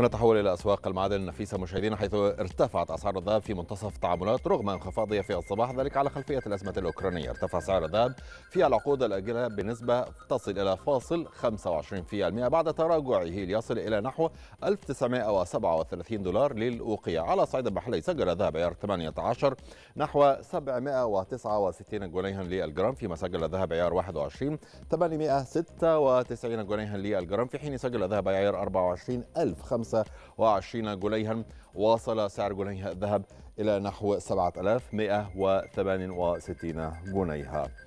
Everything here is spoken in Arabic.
ونتحول إلى أسواق المعادن النفيسة مشاهدينا حيث ارتفعت أسعار الذهب في منتصف التعاملات رغم انخفاضها في الصباح ذلك على خلفية الأزمة الأوكرانية ارتفع سعر الذهب في العقود الآجلة بنسبة تصل إلى فاصل 25% بعد تراجعه ليصل إلى نحو 1937 دولار للأوقية على صعيد المحلي سجل الذهب عيار 18 نحو 769 جنيها للجرام فيما سجل الذهب عيار 21 896 جنيها للجرام في حين سجل الذهب عيار 24 25 جنيها واصل سعر جنيه الذهب إلى نحو 7168 جنيها